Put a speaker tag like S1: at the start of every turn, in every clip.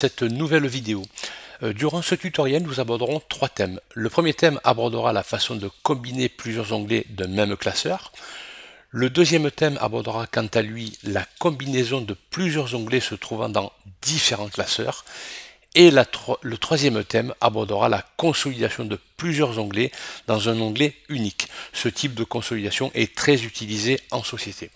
S1: cette nouvelle vidéo. Euh, durant ce tutoriel, nous aborderons trois thèmes. Le premier thème abordera la façon de combiner plusieurs onglets d'un même classeur. Le deuxième thème abordera quant à lui la combinaison de plusieurs onglets se trouvant dans différents classeurs. Et le troisième thème abordera la consolidation de plusieurs onglets dans un onglet unique. Ce type de consolidation est très utilisé en société.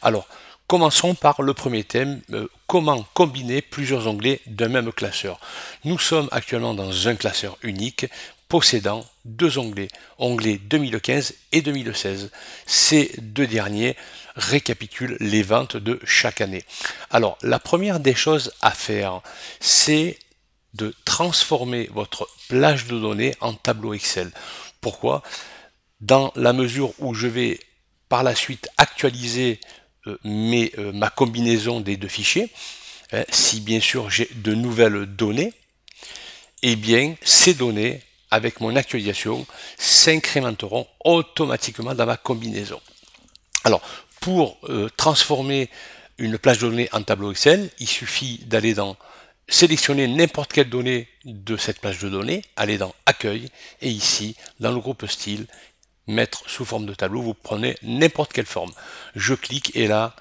S1: Alors, Commençons par le premier thème, euh, comment combiner plusieurs onglets d'un même classeur. Nous sommes actuellement dans un classeur unique possédant deux onglets, onglets 2015 et 2016. Ces deux derniers récapitulent les ventes de chaque année. Alors, la première des choses à faire, c'est de transformer votre plage de données en tableau Excel. Pourquoi Dans la mesure où je vais par la suite actualiser euh, mais euh, ma combinaison des deux fichiers, hein, si bien sûr j'ai de nouvelles données, et eh bien ces données, avec mon actualisation, s'incrémenteront automatiquement dans ma combinaison. Alors, pour euh, transformer une plage de données en tableau Excel, il suffit d'aller dans sélectionner n'importe quelle donnée de cette plage de données, aller dans Accueil et ici, dans le groupe Style, mettre sous forme de tableau, vous prenez n'importe quelle forme. Je clique et là,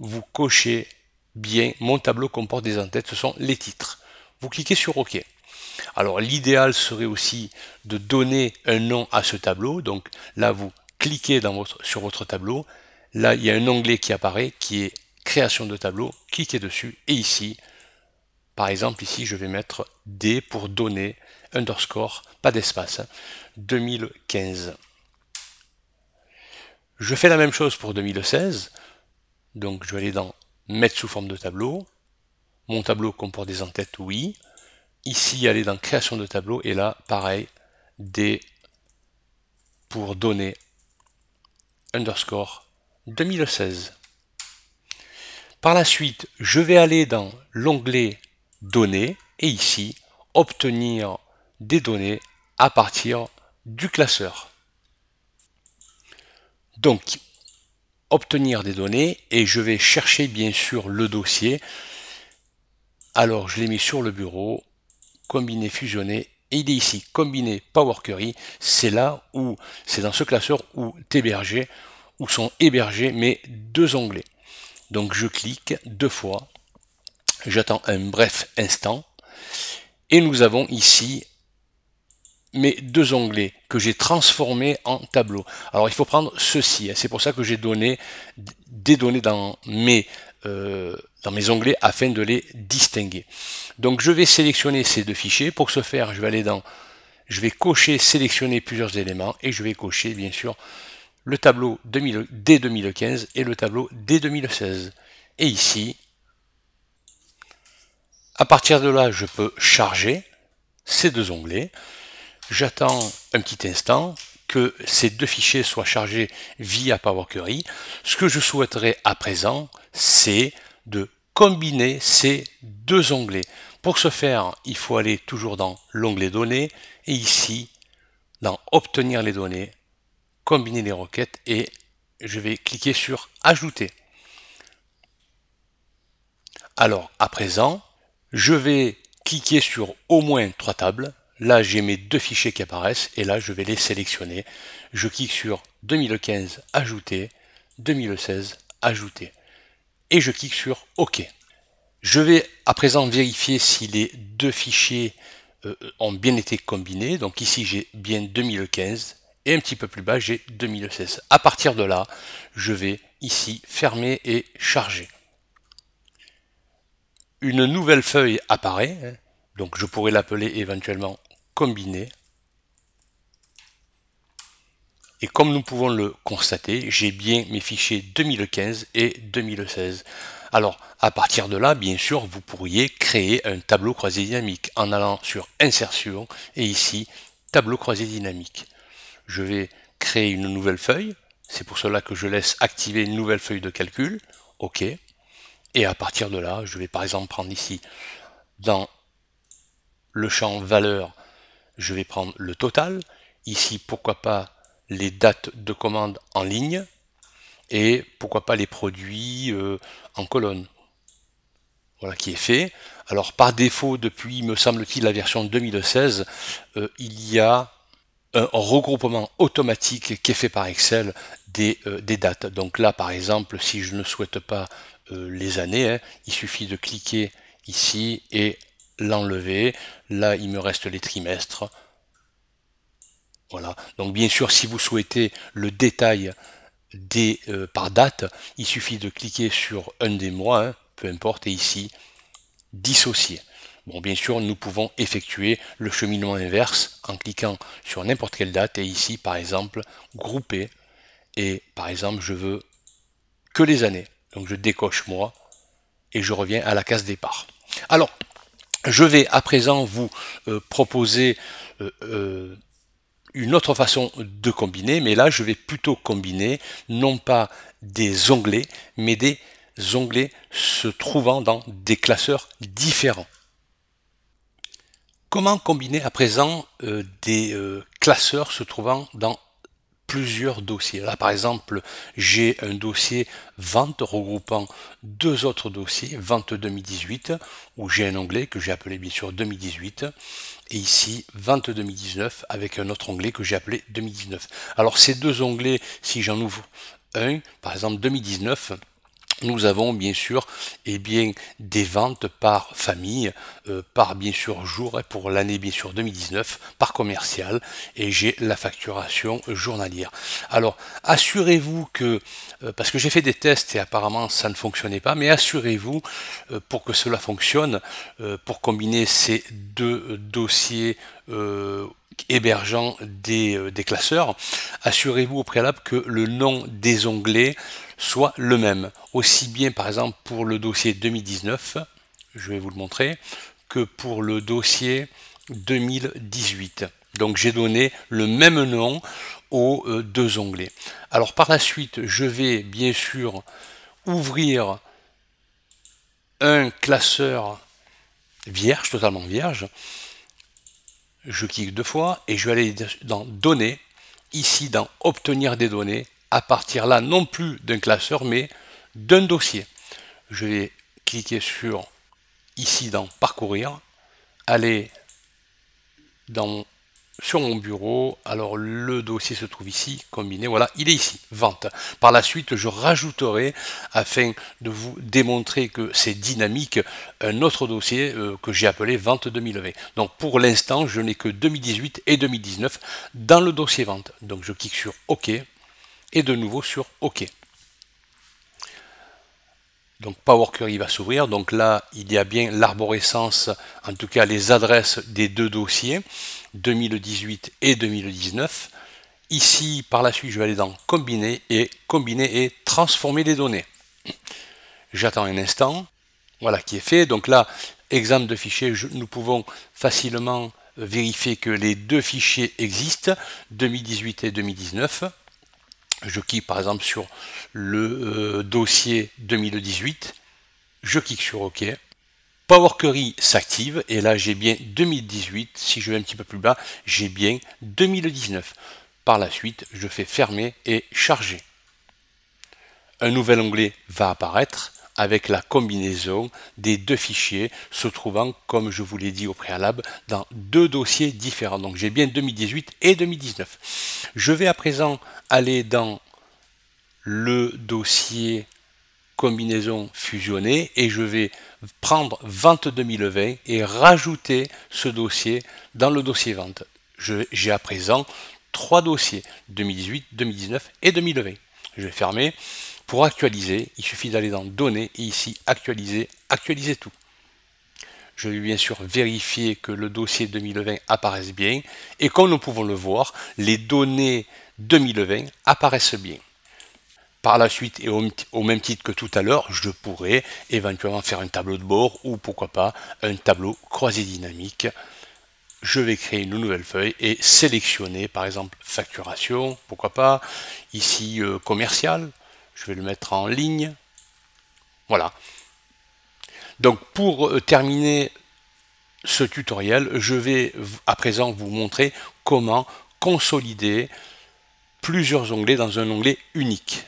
S1: vous cochez bien, mon tableau comporte des entêtes, ce sont les titres. Vous cliquez sur OK. Alors l'idéal serait aussi de donner un nom à ce tableau. Donc là, vous cliquez sur votre tableau. Là, il y a un onglet qui apparaît qui est création de tableau. Cliquez dessus et ici, par exemple, ici, je vais mettre D pour donner underscore, pas d'espace, 2015. Hein, je fais la même chose pour 2016. Donc je vais aller dans Mettre sous forme de tableau. Mon tableau comporte des entêtes, oui. Ici, aller dans Création de tableau. Et là, pareil, des pour données, underscore 2016. Par la suite, je vais aller dans l'onglet Données et ici, obtenir des données à partir du classeur. Donc, obtenir des données et je vais chercher bien sûr le dossier. Alors, je l'ai mis sur le bureau, combiné fusionné, et il est ici, combiné Power Query. C'est là où, c'est dans ce classeur où t'héberger, où sont hébergés mes deux onglets. Donc, je clique deux fois, j'attends un bref instant, et nous avons ici mes deux onglets que j'ai transformés en tableau. Alors il faut prendre ceci, hein. c'est pour ça que j'ai donné des données dans mes, euh, dans mes onglets afin de les distinguer. Donc je vais sélectionner ces deux fichiers. Pour ce faire, je vais aller dans, je vais cocher sélectionner plusieurs éléments et je vais cocher bien sûr le tableau dès 2015 et le tableau dès 2016. Et ici, à partir de là, je peux charger ces deux onglets. J'attends un petit instant que ces deux fichiers soient chargés via Power Query. Ce que je souhaiterais à présent, c'est de combiner ces deux onglets. Pour ce faire, il faut aller toujours dans l'onglet données et ici, dans obtenir les données, combiner les requêtes et je vais cliquer sur ajouter. Alors, à présent, je vais cliquer sur au moins trois tables Là, j'ai mes deux fichiers qui apparaissent et là, je vais les sélectionner. Je clique sur 2015 Ajouter, 2016 Ajouter. Et je clique sur OK. Je vais à présent vérifier si les deux fichiers euh, ont bien été combinés. Donc ici, j'ai bien 2015 et un petit peu plus bas, j'ai 2016. À partir de là, je vais ici fermer et charger. Une nouvelle feuille apparaît. Hein. Donc je pourrais l'appeler éventuellement combiné. Et comme nous pouvons le constater, j'ai bien mes fichiers 2015 et 2016. Alors, à partir de là, bien sûr, vous pourriez créer un tableau croisé dynamique en allant sur Insertion et ici, Tableau croisé dynamique. Je vais créer une nouvelle feuille. C'est pour cela que je laisse activer une nouvelle feuille de calcul. OK. Et à partir de là, je vais par exemple prendre ici, dans le champ valeur, je vais prendre le total. Ici, pourquoi pas les dates de commande en ligne et pourquoi pas les produits euh, en colonne. Voilà qui est fait. Alors par défaut, depuis, me semble-t-il, la version 2016, euh, il y a un regroupement automatique qui est fait par Excel des, euh, dates. Donc là, par exemple, si je ne souhaite pas les années, hein, il suffit de cliquer ici et l'enlever. Là, il me reste les trimestres. Voilà. Donc bien sûr, si vous souhaitez le détail des, euh, par date, il suffit de cliquer sur un des mois, hein, peu importe, et ici, dissocier. Bon, bien sûr, nous pouvons effectuer le cheminement inverse en cliquant sur n'importe quelle date et ici, par exemple, grouper. Et par exemple, je veux que les années. Donc je décoche moi et je reviens à la case départ. Alors, je vais à présent vous euh, proposer euh, euh, une autre façon de combiner, mais là je vais plutôt combiner non pas des onglets, mais des onglets se trouvant dans des classeurs différents. Comment combiner à présent des classeurs se trouvant dans plusieurs dossiers. Là, par exemple, j'ai un dossier vente regroupant deux autres dossiers, vente 2018, où j'ai un onglet que j'ai appelé bien sûr 2018, et ici vente 2019 avec un autre onglet que j'ai appelé 2019. Alors ces deux onglets, si j'en ouvre un, par exemple 2019, nous avons bien sûr et eh bien, des ventes par famille, euh, par bien sûr jour, pour l'année bien sûr 2019, par commercial, et j'ai la facturation journalière. Alors assurez-vous que, euh, parce que j'ai fait des tests et apparemment ça ne fonctionnait pas, mais assurez-vous euh, pour que cela fonctionne, pour combiner ces deux dossiers hébergeant euh, des, classeurs, assurez-vous au préalable que le nom des onglets soit le même. Aussi bien par exemple pour le dossier 2019, je vais vous le montrer, que pour le dossier 2018. Donc j'ai donné le même nom aux euh, deux onglets. Alors par la suite, je vais bien sûr ouvrir un classeur vierge, totalement vierge, je clique deux fois et je vais aller dans données, ici dans obtenir des données, à partir là non plus d'un classeur mais d'un dossier. Je vais cliquer sur ici dans parcourir, aller dans sur mon bureau. Alors le dossier se trouve ici, combiné, voilà, il est ici, vente. Par la suite, je rajouterai, afin de vous démontrer que c'est dynamique, un autre dossier euh, que j'ai appelé vente 2020. Donc pour l'instant, je n'ai que 2018 et 2019 dans le dossier vente. Donc je clique sur OK et de nouveau sur OK. Donc Power Query va s'ouvrir. Donc là, il y a bien l'arborescence, en tout cas les adresses des deux dossiers, 2018 et 2019. Ici, par la suite, je vais aller dans Combiner et Combiner et Transformer les données. J'attends un instant. Voilà qui est fait. Donc là, exemple de fichier, nous pouvons facilement vérifier que les deux fichiers existent, 2018 et 2019 je clique par exemple sur le euh, dossier 2018, je clique sur OK. Power Query s'active et là j'ai bien 2018, si je vais un petit peu plus bas, j'ai bien 2019. Par la suite, je fais fermer et charger. Un nouvel onglet va apparaître avec la combinaison des deux fichiers se trouvant, comme je vous l'ai dit au préalable, dans deux dossiers différents. Donc j'ai bien 2018 et 2019. Je vais à présent aller dans le dossier combinaison fusionnée et je vais prendre vente 2020 et rajouter ce dossier dans le dossier vente. J'ai à présent trois dossiers, 2018, 2019 et 2020. Je vais fermer. Pour actualiser, il suffit d'aller dans Données et ici Actualiser, Actualiser tout. Je vais bien sûr vérifier que le dossier 2020 apparaisse bien et comme nous pouvons le voir, les données 2020 apparaissent bien. Par la suite et au, même titre que tout à l'heure, je pourrais éventuellement faire un tableau de bord ou pourquoi pas un tableau croisé dynamique. Je vais créer une nouvelle feuille et sélectionner par exemple facturation, pourquoi pas, ici euh, commercial, je vais le mettre en ligne. Voilà. Donc pour euh, terminer ce tutoriel, je vais à présent vous montrer comment consolider plusieurs onglets dans un onglet unique.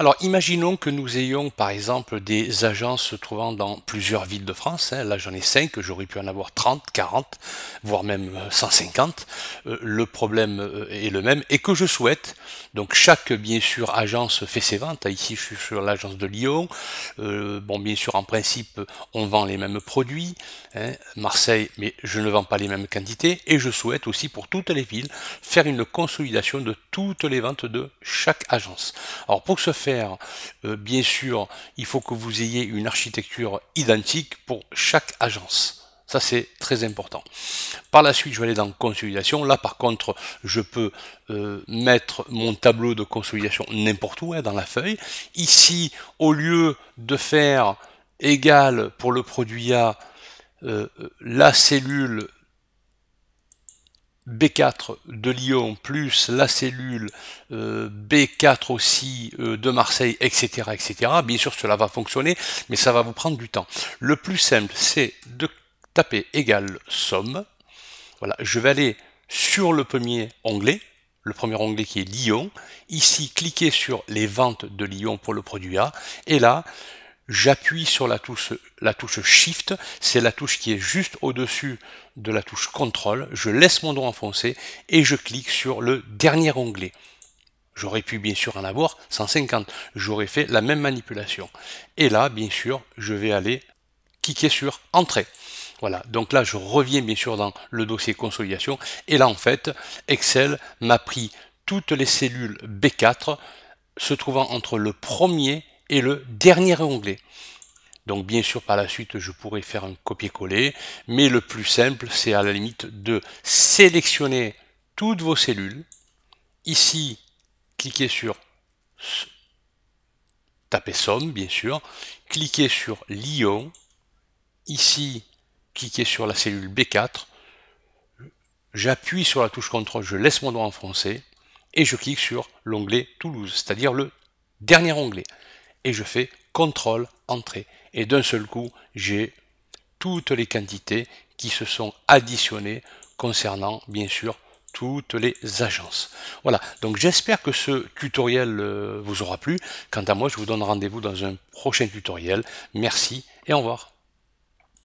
S1: Alors imaginons que nous ayons par exemple des agences se trouvant dans plusieurs villes de France, hein. là j'en ai 5, j'aurais pu en avoir 30, 40, voire même 150, euh, euh, le problème euh, est le même, et que je souhaite, donc chaque bien sûr agence fait ses ventes, ici je suis sur l'agence de Lyon, bon bien sûr en principe on vend les mêmes produits, hein. Marseille, mais je ne vends pas les mêmes quantités, et je souhaite aussi pour toutes les villes faire une consolidation de toutes les ventes de chaque agence. Alors pour ce faire, euh, bien sûr, il faut que vous ayez une architecture identique pour chaque agence. Ça, c'est très important. Par la suite, je vais aller dans consolidation. Là, par contre, je peux euh, mettre mon tableau de consolidation n'importe où hein, dans la feuille. Ici, au lieu de faire égal pour le produit A, euh, la cellule B4 de Lyon plus la cellule euh, B4 aussi euh, de Marseille, etc., etc. Bien sûr, cela va fonctionner, mais ça va vous prendre du temps. Le plus simple, c'est de taper égal somme. Voilà, je vais aller sur le premier onglet, le premier onglet qui est Lyon. Ici, cliquez sur les ventes de Lyon pour le produit A. Et là, j'appuie sur la touche, la touche Shift, c'est la touche qui est juste au-dessus de la touche Control, je laisse mon doigt enfoncé et je clique sur le dernier onglet. J'aurais pu bien sûr en avoir 150, j'aurais fait la même manipulation. Et là, bien sûr, je vais aller cliquer sur Entrée. Voilà, donc là je reviens bien sûr dans le dossier consolidation et là en fait Excel m'a pris toutes les cellules B4 se trouvant entre le premier et le dernier onglet. Donc bien sûr par la suite je pourrais faire un copier-coller, mais le plus simple c'est à la limite de sélectionner toutes vos cellules. Ici, cliquez sur taper somme bien sûr, cliquez sur Lyon ». ici cliquez sur la cellule B4, j'appuie sur la touche CTRL, je laisse mon doigt enfoncé, et je clique sur l'onglet Toulouse, c'est-à-dire le dernier onglet et je fais contrôle entrée. Et d'un seul coup, j'ai toutes les quantités qui se sont additionnées concernant bien sûr toutes les agences. Voilà, donc j'espère que ce tutoriel euh, vous aura plu. Quant à moi, je vous donne rendez-vous dans un prochain tutoriel. Merci et au revoir.